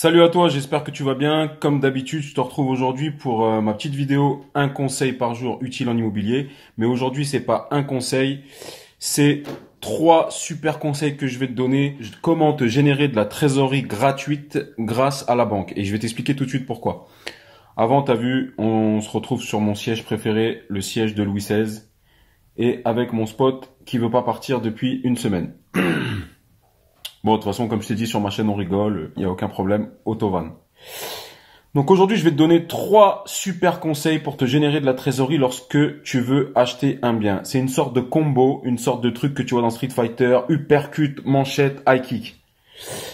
Salut à toi, j'espère que tu vas bien. Comme d'habitude, je te retrouve aujourd'hui pour euh, ma petite vidéo un conseil par jour utile en immobilier. Mais aujourd'hui, c'est pas un conseil, c'est trois super conseils que je vais te donner comment te générer de la trésorerie gratuite grâce à la banque et je vais t'expliquer tout de suite pourquoi. Avant, tu as vu, on se retrouve sur mon siège préféré, le siège de Louis XVI et avec mon spot qui veut pas partir depuis une semaine. de toute façon, comme je t'ai dit, sur ma chaîne, on rigole. Il n'y a aucun problème. Autovan. Donc aujourd'hui, je vais te donner trois super conseils pour te générer de la trésorerie lorsque tu veux acheter un bien. C'est une sorte de combo, une sorte de truc que tu vois dans Street Fighter, uppercut, manchette, high kick.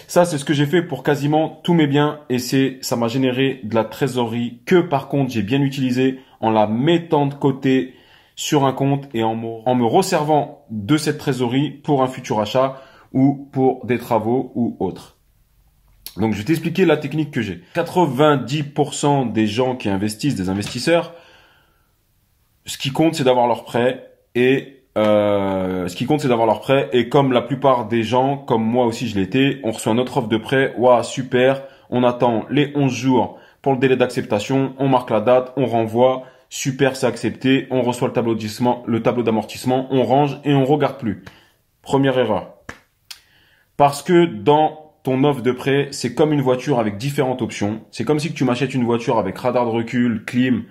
Ça, c'est ce que j'ai fait pour quasiment tous mes biens et c'est, ça m'a généré de la trésorerie que par contre j'ai bien utilisé en la mettant de côté sur un compte et en, en me resservant de cette trésorerie pour un futur achat ou pour des travaux ou autres. Donc je vais t'expliquer la technique que j'ai. 90% des gens qui investissent, des investisseurs, ce qui compte c'est d'avoir leur prêt et euh, ce qui compte c'est d'avoir leur prêt et comme la plupart des gens, comme moi aussi je l'étais, on reçoit notre offre de prêt, waouh super, on attend les 11 jours pour le délai d'acceptation, on marque la date, on renvoie, super c'est accepté, on reçoit le tableau d'amortissement, le tableau d'amortissement, on range et on regarde plus. Première erreur. Parce que dans ton offre de prêt, c'est comme une voiture avec différentes options. C'est comme si tu m'achètes une voiture avec radar de recul, clim,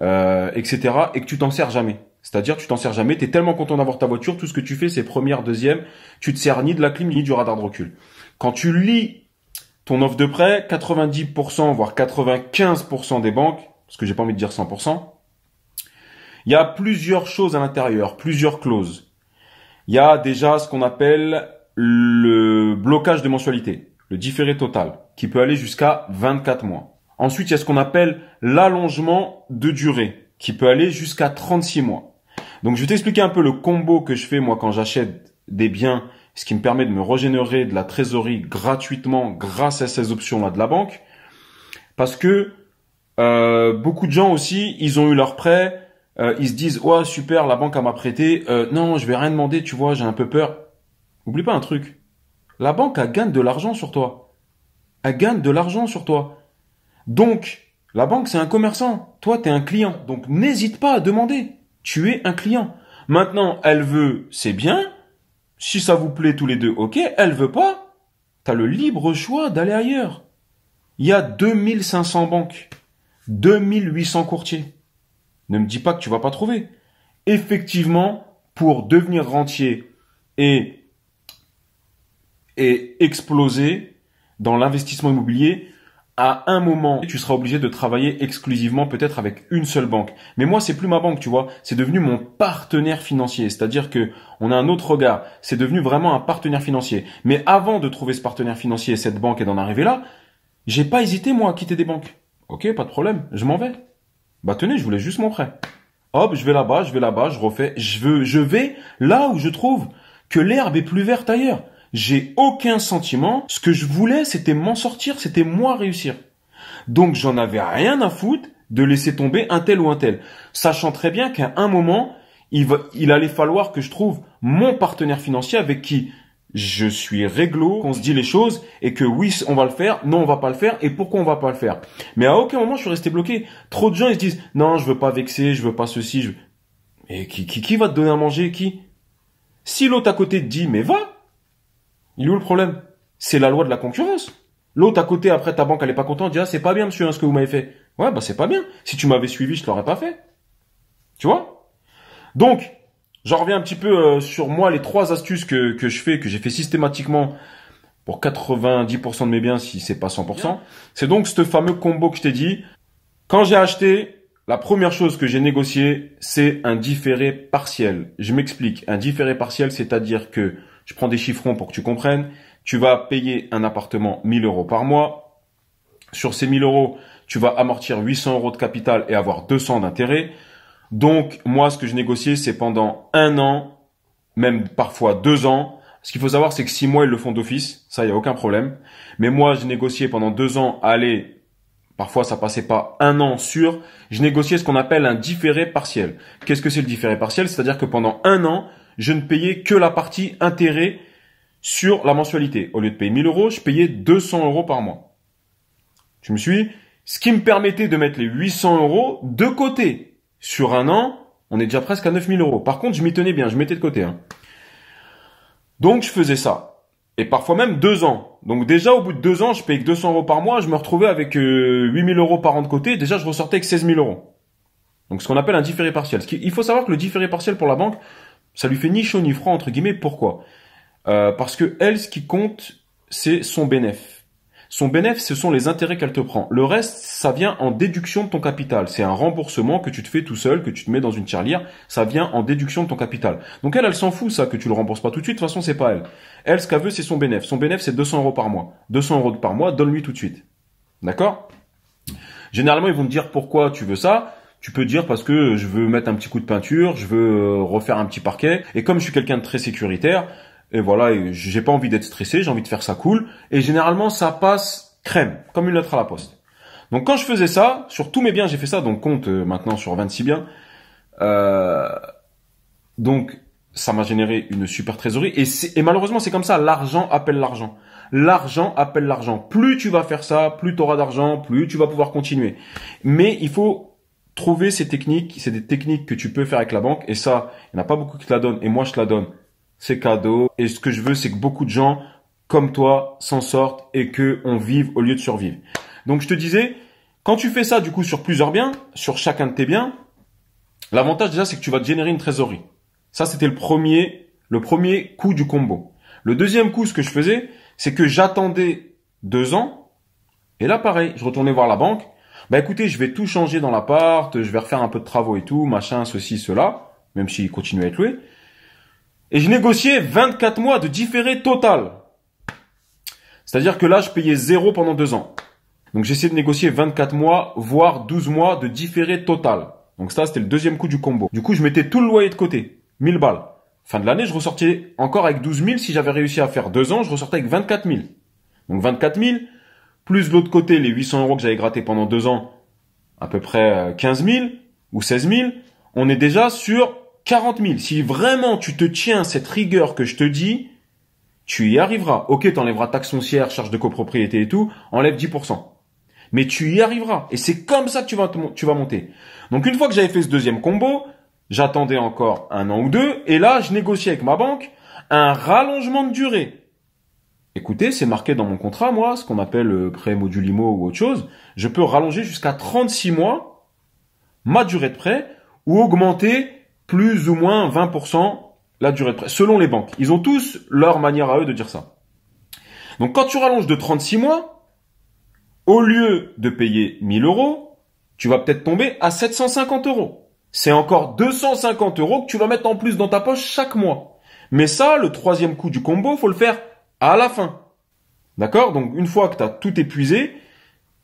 euh, etc. et que tu t'en sers jamais. C'est-à-dire, tu t'en sers jamais, tu es tellement content d'avoir ta voiture, tout ce que tu fais, c'est première, deuxième, tu te sers ni de la clim, ni du radar de recul. Quand tu lis ton offre de prêt, 90%, voire 95% des banques, parce que j'ai pas envie de dire 100%, il y a plusieurs choses à l'intérieur, plusieurs clauses. Il y a déjà ce qu'on appelle le blocage de mensualité, le différé total, qui peut aller jusqu'à 24 mois. Ensuite, il y a ce qu'on appelle l'allongement de durée, qui peut aller jusqu'à 36 mois. Donc, je vais t'expliquer un peu le combo que je fais, moi, quand j'achète des biens, ce qui me permet de me régénérer de la trésorerie gratuitement grâce à ces options-là de la banque. Parce que euh, beaucoup de gens aussi, ils ont eu leur prêt, euh, ils se disent, ouais, super, la banque m'a prêté, euh, non, je vais rien demander, tu vois, j'ai un peu peur. Oublie pas un truc. La banque, elle gagne de l'argent sur toi. Elle gagne de l'argent sur toi. Donc, la banque, c'est un commerçant. Toi, tu es un client. Donc, n'hésite pas à demander. Tu es un client. Maintenant, elle veut, c'est bien. Si ça vous plaît tous les deux, ok. Elle veut pas. T'as le libre choix d'aller ailleurs. Il y a 2500 banques. 2800 courtiers. Ne me dis pas que tu vas pas trouver. Effectivement, pour devenir rentier et et exploser dans l'investissement immobilier, à un moment, tu seras obligé de travailler exclusivement peut-être avec une seule banque. Mais moi, c'est plus ma banque, tu vois. C'est devenu mon partenaire financier. C'est-à-dire que on a un autre regard. C'est devenu vraiment un partenaire financier. Mais avant de trouver ce partenaire financier, cette banque et d'en arriver là, j'ai pas hésité, moi, à quitter des banques. Ok, pas de problème. Je m'en vais. Bah, tenez, je voulais juste mon prêt. Hop, je vais là-bas, je vais là-bas, je refais, je veux, je vais là où je trouve que l'herbe est plus verte ailleurs. J'ai aucun sentiment. Ce que je voulais, c'était m'en sortir, c'était moi réussir. Donc j'en avais rien à foutre de laisser tomber un tel ou un tel, sachant très bien qu'à un moment, il, va, il allait falloir que je trouve mon partenaire financier avec qui je suis réglo, qu'on se dit les choses et que oui, on va le faire, non, on va pas le faire et pourquoi on va pas le faire. Mais à aucun moment je suis resté bloqué. Trop de gens ils se disent non, je veux pas vexer, je veux pas ceci, Et qui, qui, qui va te donner à manger qui Si l'autre à côté te dit mais va, il est où le problème C'est la loi de la concurrence. L'autre à côté, après ta banque, elle est pas contente, dit ah c'est pas bien monsieur hein, ce que vous m'avez fait. Ouais bah c'est pas bien. Si tu m'avais suivi, je l'aurais pas fait. Tu vois Donc, j'en reviens un petit peu euh, sur moi les trois astuces que, que je fais, que j'ai fait systématiquement pour 90% de mes biens, si c'est pas 100%. C'est donc ce fameux combo que je t'ai dit. Quand j'ai acheté, la première chose que j'ai négocié, c'est un différé partiel. Je m'explique. Un différé partiel, c'est-à-dire que je prends des chiffrons pour que tu comprennes. Tu vas payer un appartement 1000 euros par mois. Sur ces 1000 euros, tu vas amortir 800 euros de capital et avoir 200 d'intérêt. Donc, moi, ce que je négociais, c'est pendant un an, même parfois deux ans. Ce qu'il faut savoir, c'est que six mois, ils le font d'office. Ça, il n'y a aucun problème. Mais moi, je négociais pendant deux ans, aller Parfois, ça passait pas un an sur. Je négociais ce qu'on appelle un différé partiel. Qu'est-ce que c'est le différé partiel C'est-à-dire que pendant un an, je ne payais que la partie intérêt sur la mensualité. Au lieu de payer 1000 euros, je payais 200 euros par mois. Je me suis, ce qui me permettait de mettre les 800 euros de côté. Sur un an, on est déjà presque à 9000 euros. Par contre, je m'y tenais bien, je mettais de côté. Hein. Donc, je faisais ça. Et parfois même deux ans. Donc déjà, au bout de deux ans, je payais que 200 euros par mois. Je me retrouvais avec euh, huit 8000 euros par an de côté. Déjà, je ressortais avec 16 000 euros. Donc, ce qu'on appelle un différé partiel. Il faut savoir que le différé partiel pour la banque, ça lui fait ni chaud ni froid, entre guillemets. Pourquoi euh, Parce que elle, ce qui compte, c'est son bénéfice. Son bénéfice, ce sont les intérêts qu'elle te prend. Le reste, ça vient en déduction de ton capital. C'est un remboursement que tu te fais tout seul, que tu te mets dans une charlière. Ça vient en déduction de ton capital. Donc elle, elle s'en fout, ça, que tu le rembourses pas tout de suite. De toute façon, c'est pas elle. Elle, ce qu'elle veut, c'est son bénéfice. Son bénéfice, c'est 200 euros par mois. 200 euros par mois, donne-lui tout de suite. D'accord Généralement, ils vont te dire pourquoi tu veux ça. Tu peux dire parce que je veux mettre un petit coup de peinture, je veux euh, refaire un petit parquet. Et comme je suis quelqu'un de très sécuritaire, et voilà, j'ai pas envie d'être stressé, j'ai envie de faire ça cool. Et généralement, ça passe crème, comme une lettre à la poste. Donc quand je faisais ça, sur tous mes biens, j'ai fait ça, donc compte euh, maintenant sur 26 biens. Euh, donc ça m'a généré une super trésorerie. Et, et malheureusement, c'est comme ça, l'argent appelle l'argent. L'argent appelle l'argent. Plus tu vas faire ça, plus tu auras d'argent, plus tu vas pouvoir continuer. Mais il faut trouver ces techniques, c'est des techniques que tu peux faire avec la banque et ça, il n'y en a pas beaucoup qui te la donnent et moi je te la donne. C'est cadeau et ce que je veux, c'est que beaucoup de gens comme toi s'en sortent et que on vive au lieu de survivre. Donc je te disais, quand tu fais ça du coup sur plusieurs biens, sur chacun de tes biens, l'avantage déjà c'est que tu vas générer une trésorerie. Ça c'était le premier, le premier coup du combo. Le deuxième coup, ce que je faisais, c'est que j'attendais deux ans et là pareil, je retournais voir la banque bah écoutez, je vais tout changer dans l'appart, je vais refaire un peu de travaux et tout, machin, ceci, cela, même s'il continue à être loué. Et je négociais 24 mois de différé total. C'est-à-dire que là, je payais zéro pendant deux ans. Donc essayé de négocier 24 mois, voire 12 mois de différé total. Donc ça, c'était le deuxième coup du combo. Du coup, je mettais tout le loyer de côté, 1000 balles. Fin de l'année, je ressortais encore avec 12 000. Si j'avais réussi à faire deux ans, je ressortais avec 24 000. Donc 24 000, plus de l'autre côté les 800 euros que j'avais gratté pendant deux ans, à peu près 15 euh, 000 ou 16 000, on est déjà sur 40 000. Si vraiment tu te tiens cette rigueur que je te dis, tu y arriveras. Ok, t'enlèveras taxe foncière, charges de copropriété et tout, enlève 10%. Mais tu y arriveras. Et c'est comme ça que tu vas, tu vas monter. Donc une fois que j'avais fait ce deuxième combo, j'attendais encore un an ou deux, et là, je négociais avec ma banque un rallongement de durée. Écoutez, c'est marqué dans mon contrat, moi, ce qu'on appelle euh, prêt modulimo ou autre chose, je peux rallonger jusqu'à 36 mois ma durée de prêt ou augmenter plus ou moins 20% la durée de prêt, selon les banques. Ils ont tous leur manière à eux de dire ça. Donc quand tu rallonges de 36 mois, au lieu de payer 1000 euros, tu vas peut-être tomber à 750 euros. C'est encore 250 euros que tu vas mettre en plus dans ta poche chaque mois. Mais ça, le troisième coup du combo, faut le faire à la fin. D'accord Donc une fois que tu as tout épuisé,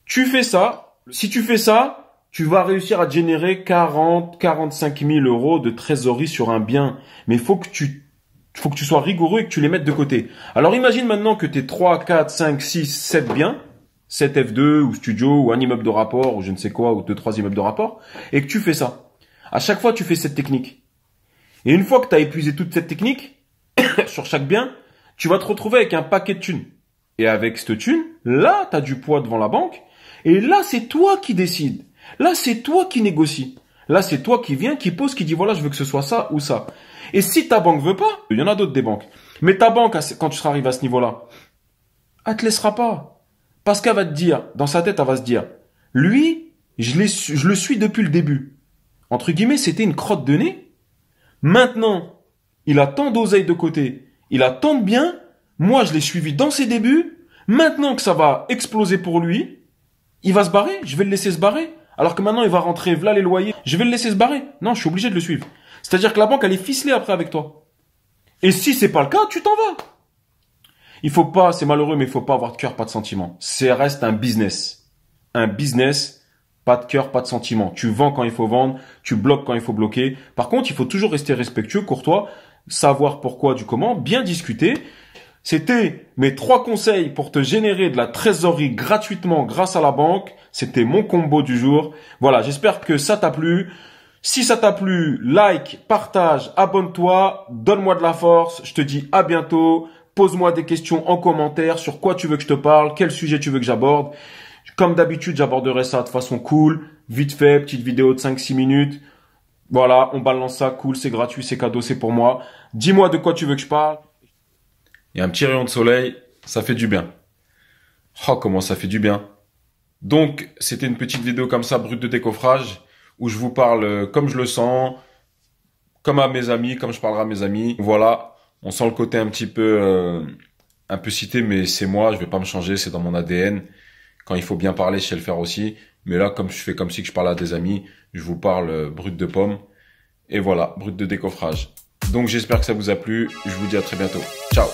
tu fais ça. Si tu fais ça, tu vas réussir à générer 40, 45 000 euros de trésorerie sur un bien. Mais faut que tu, faut que tu sois rigoureux et que tu les mettes de côté. Alors imagine maintenant que tu tes 3, 4, 5, 6, 7 biens, 7 F2 ou studio ou un immeuble de rapport ou je ne sais quoi ou deux, 3 immeubles de rapport et que tu fais ça. À chaque fois, tu fais cette technique. Et une fois que tu as épuisé toute cette technique sur chaque bien, tu vas te retrouver avec un paquet de thunes. Et avec cette thune, là, tu as du poids devant la banque. Et là, c'est toi qui décides. Là, c'est toi qui négocie. Là, c'est toi qui viens, qui pose, qui dit voilà, je veux que ce soit ça ou ça. Et si ta banque veut pas, il y en a d'autres des banques. Mais ta banque, quand tu seras arrivé à ce niveau-là, elle te laissera pas. Parce qu'elle va te dire, dans sa tête, elle va se dire, lui, je, le suis depuis le début. Entre guillemets, c'était une crotte de nez. Maintenant, il a tant d'oseilles de côté il attend bien. Moi, je l'ai suivi dans ses débuts. Maintenant que ça va exploser pour lui, il va se barrer. Je vais le laisser se barrer. Alors que maintenant, il va rentrer, voilà les loyers. Je vais le laisser se barrer. Non, je suis obligé de le suivre. C'est-à-dire que la banque, elle est ficelée après avec toi. Et si c'est pas le cas, tu t'en vas. Il faut pas, c'est malheureux, mais il faut pas avoir de cœur, pas de sentiment. C'est reste un business. Un business, pas de cœur, pas de sentiment. Tu vends quand il faut vendre, tu bloques quand il faut bloquer. Par contre, il faut toujours rester respectueux, courtois savoir pourquoi du comment, bien discuter. C'était mes trois conseils pour te générer de la trésorerie gratuitement grâce à la banque. C'était mon combo du jour. Voilà, j'espère que ça t'a plu. Si ça t'a plu, like, partage, abonne-toi, donne-moi de la force. Je te dis à bientôt. Pose-moi des questions en commentaire sur quoi tu veux que je te parle, quel sujet tu veux que j'aborde. Comme d'habitude, j'aborderai ça de façon cool, vite fait, petite vidéo de 5-6 minutes. Voilà, on balance ça, cool, c'est gratuit, c'est cadeau, c'est pour moi. Dis-moi de quoi tu veux que je parle. Il y a un petit rayon de soleil, ça fait du bien. Oh, comment ça fait du bien. Donc, c'était une petite vidéo comme ça, brute de décoffrage, où je vous parle euh, comme je le sens, comme à mes amis, comme je parlerai à mes amis. Voilà, on sent le côté un petit peu, euh, un peu cité, mais c'est moi, je vais pas me changer, c'est dans mon ADN. Quand il faut bien parler, je sais le faire aussi. Mais là, comme je fais comme si je parlais à des amis, je vous parle euh, brut de pomme. Et voilà, brut de décoffrage. Donc j'espère que ça vous a plu. Je vous dis à très bientôt. Ciao